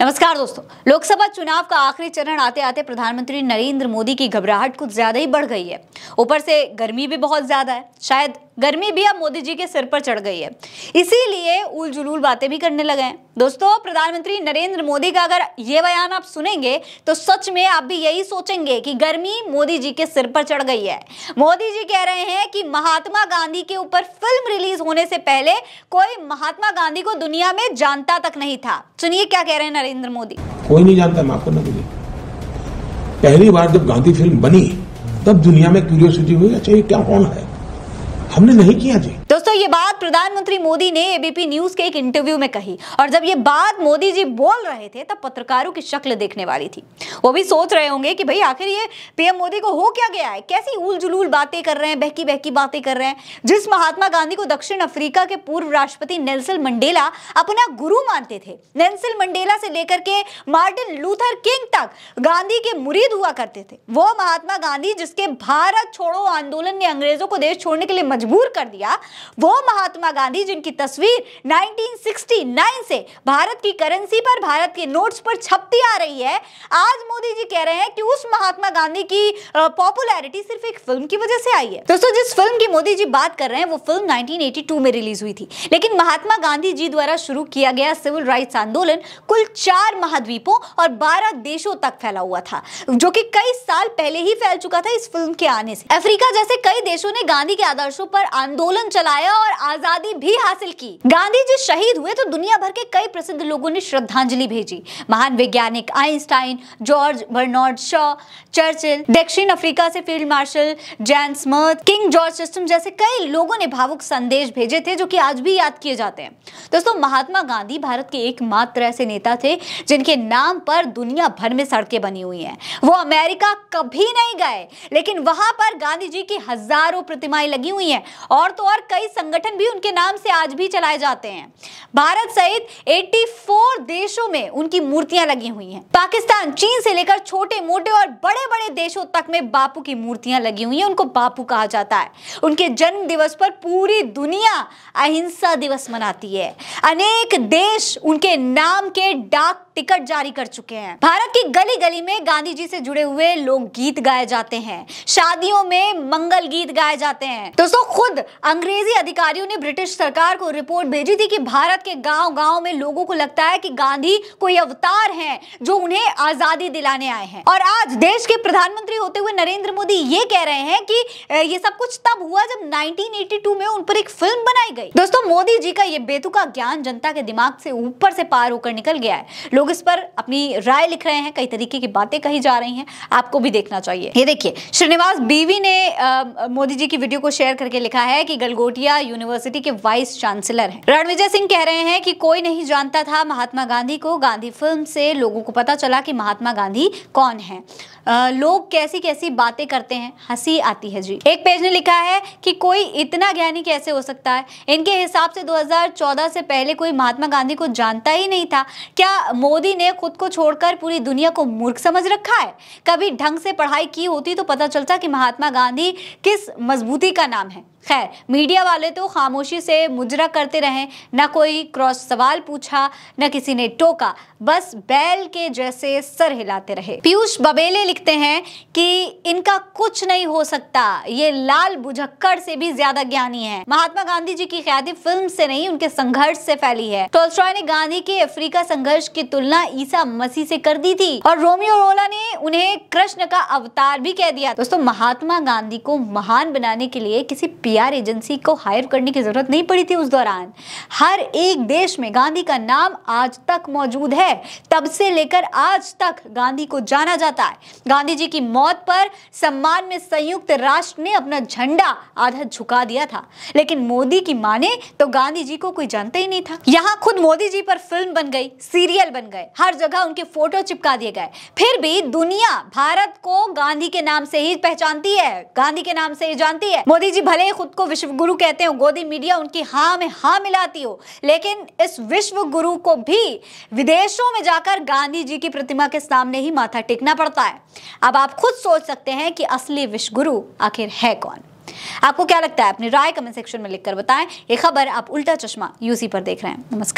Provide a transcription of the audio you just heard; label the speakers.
Speaker 1: नमस्कार दोस्तों लोकसभा चुनाव का आखिरी चरण आते आते प्रधानमंत्री नरेंद्र मोदी की घबराहट कुछ ज्यादा ही बढ़ गई है ऊपर से गर्मी भी बहुत ज्यादा है शायद गर्मी भी अब मोदी जी के सिर पर चढ़ गई है इसीलिए उल जुलूल बातें भी करने लगे हैं दोस्तों प्रधानमंत्री नरेंद्र मोदी का अगर ये बयान आप सुनेंगे तो सच में आप भी यही सोचेंगे कि गर्मी मोदी जी के सिर पर चढ़ गई है मोदी जी कह रहे हैं कि महात्मा गांधी के ऊपर फिल्म रिलीज होने से पहले कोई महात्मा गांधी को दुनिया में जानता तक नहीं था सुनिए क्या कह रहे हैं नरेंद्र मोदी कोई नहीं जानता माफ करना पहली बार जब गांधी फिल्म बनी तब दुनिया में क्यूरियोसिटी हुई अच्छा ये क्या कौन है हमने नहीं किया जी दोस्तों ये बात प्रधानमंत्री मोदी ने एबीपी न्यूज के एक इंटरव्यू में कही और जब ये बात मोदी जी बोल रहे थे तब पत्रकारों की शक्ल देखने वाली थी वो भी सोच रहे होंगे कि भाई आखिर ये पीएम मोदी को हो क्या गया है कैसी उल बातें कर रहे हैं बहकी बहकी बातें कर रहे हैं जिस महात्मा गांधी को दक्षिण अफ्रीका के पूर्व राष्ट्रपति नेल्सन मंडेला अपना गुरु मानते थे नेल्सन मंडेला से लेकर के मार्टिन लूथर किंग तक गांधी के मुरीद हुआ करते थे वो महात्मा गांधी जिसके भारत छोड़ो आंदोलन ने अंग्रेजों को देश छोड़ने के लिए मजबूर कर दिया वो महात्मा गांधी जिनकी तस्वीर 1969 से भारत की करेंसी पर भारत के नोट्स पर छपती आ रही है आज मोदी जी कह रहे हैं कि उस महात्मा गांधी की पॉपुलैरिटी सिर्फ एक फिल्म की वजह से आई है दोस्तों जिस फिल्म की मोदी जी बात कर रहे हैं वो फिल्म 1982 में रिलीज हुई थी लेकिन महात्मा गांधी जी द्वारा शुरू किया गया सिविल राइट्स आंदोलन कुल चार महाद्वीपों और बारह देशों तक फैला हुआ था जो कि कई साल पहले ही फैल चुका था इस फिल्म के आने से अफ्रीका जैसे कई देशों ने गांधी के आदर्शों पर आंदोलन चलाया और आजादी भी हासिल की गांधी जी शहीद हुए तो दुनिया भर के कई प्रसिद्ध लोगों ने श्रद्धांजलि भेजी महान वैज्ञानिक Einstein George Bernard Shaw Churchill दक्षिण अफ्रीका से field marshal Jan Smuts king George system जैसे कई लोगों ने भावुक संदेश भेजे थे जो की आज भी याद किए जाते हैं दोस्तों महात्मा गांधी भारत के एकमात्र ऐसे नेता थे जिनके नाम पर दुनिया भर में सड़कें बनी हुई हैं वो अमेरिका कभी नहीं गए लेकिन वहां पर गांधी जी की हजारों प्रतिमाएं लगी हुई हैं है और तो और कई संगठन भी उनके नाम से आज भी चलाए जाते हैं भारत सहित 84 देशों में उनकी मूर्तियां लगी हुई हैं पाकिस्तान चीन से लेकर छोटे मोटे और बड़े बड़े देशों तक में बापू की मूर्तियां लगी हुई हैं उनको बापू कहा जाता है उनके जन्म दिवस पर पूरी दुनिया अहिंसा दिवस मनाती है अनेक देश उनके नाम के डाक टिकट जारी कर चुके हैं भारत की गली गली में गांधी जी से जुड़े हुए लोक गीत गाए जाते हैं शादियों में मंगल गीत गाए जाते हैं दोस्तों खुद अंग्रेजी अधिकारियों ने ब्रिटिश सरकार को रिपोर्ट भेजी थी कि भारत के गांव-गांव में लोगों को लगता है कि गांधी कोई अवतार हैं जो उन्हें आजादी दिलाने आए हैं और आज देश के प्रधानमंत्री होते हुए नरेंद्र मोदी ये कह रहे हैं कि ये सब कुछ तब हुआ जब 1982 में उन पर एक फिल्म बनाई गई दोस्तों मोदी जी का ये बेतुका ज्ञान जनता के दिमाग से ऊपर से पार होकर निकल गया है लोग इस पर अपनी राय लिख रहे हैं कई तरीके की बातें कही जा रही है आपको भी देखना चाहिए ये देखिए श्रीनिवास बीवी ने मोदी जी की वीडियो को शेयर करके आगे लिखा है कि गलगोटिया यूनिवर्सिटी के वाइस चांसलर हैं रणविजय सिंह कह रहे हैं कि कोई नहीं जानता था महात्मा गांधी को गांधी फिल्म से लोगों को पता चला कि महात्मा गांधी कौन है आ, लोग कैसी कैसी बातें करते हैं हंसी आती है जी एक पेज ने लिखा है कि कोई इतना ज्ञानी कैसे हो सकता है इनके हिसाब से 2014 से पहले कोई महात्मा गांधी को जानता ही नहीं था क्या मोदी ने खुद को छोड़कर पूरी दुनिया को मूर्ख समझ रखा है कभी ढंग से पढ़ाई की होती तो पता चलता कि महात्मा गांधी किस मजबूती का नाम है खैर मीडिया वाले तो खामोशी से मुजरा करते रहे न कोई क्रॉस सवाल पूछा न किसी ने टोका बस बैल के जैसे सर हिलाते रहे पीयूष बबेले लिखते हैं कि इनका कुछ नहीं हो सकता ये लाल बुझक्कड़ से भी ज्यादा ज्ञानी है महात्मा गांधी जी की ख्याति फिल्म से नहीं उनके संघर्ष से फैली है टोलस्ट्रॉय ने गांधी के अफ्रीका संघर्ष की तुलना ईसा मसीह से कर दी थी और रोमियो रोला उन्हें कृष्ण का अवतार भी कह दिया दोस्तों महात्मा गांधी को महान बनाने के लिए किसी पीआर एजेंसी को हायर करने की जरूरत नहीं पड़ी थी उस दौरान हर एक देश में गांधी का नाम आज तक मौजूद है तब से लेकर आज तक गांधी को जाना जाता है गांधी जी की मौत पर सम्मान में संयुक्त राष्ट्र ने अपना झंडा आधा झुका दिया था लेकिन मोदी की माने तो गांधी जी को कोई जानता ही नहीं था यहाँ खुद मोदी जी पर फिल्म बन गई सीरियल बन गए हर जगह उनके फोटो चिपका दिए गए फिर भी दुनिया दुनिया भारत को गांधी के नाम से ही पहचानती है गांधी के नाम से ही जानती है मोदी जी भले ही खुद को विश्व गुरु कहते हो गोदी मीडिया उनकी हाँ में हाँ मिलाती हो लेकिन इस विश्व गुरु को भी विदेशों में जाकर गांधी जी की प्रतिमा के सामने ही माथा टेकना पड़ता है अब आप खुद सोच सकते हैं कि असली विश्व गुरु आखिर है कौन आपको क्या लगता है अपनी राय कमेंट सेक्शन में लिखकर बताएं ये खबर आप उल्टा चश्मा यूसी पर देख रहे हैं नमस्कार